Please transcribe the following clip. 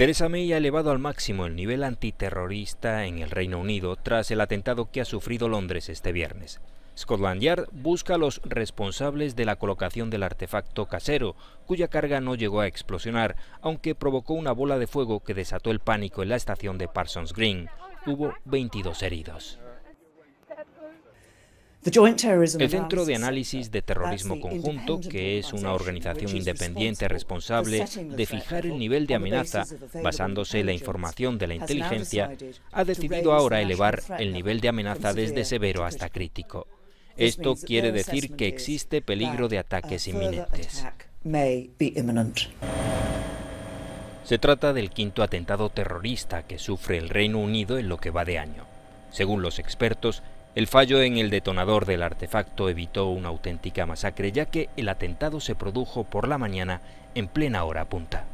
Theresa May ha elevado al máximo el nivel antiterrorista en el Reino Unido tras el atentado que ha sufrido Londres este viernes. Scotland Yard busca a los responsables de la colocación del artefacto casero, cuya carga no llegó a explosionar, aunque provocó una bola de fuego que desató el pánico en la estación de Parsons Green. Hubo 22 heridos. El Centro de Análisis de Terrorismo Conjunto, que es una organización independiente responsable de fijar el nivel de amenaza basándose en la información de la inteligencia, ha decidido ahora elevar el nivel de amenaza desde severo hasta crítico. Esto quiere decir que existe peligro de ataques inminentes. Se trata del quinto atentado terrorista que sufre el Reino Unido en lo que va de año. Según los expertos, el fallo en el detonador del artefacto evitó una auténtica masacre ya que el atentado se produjo por la mañana en plena hora punta.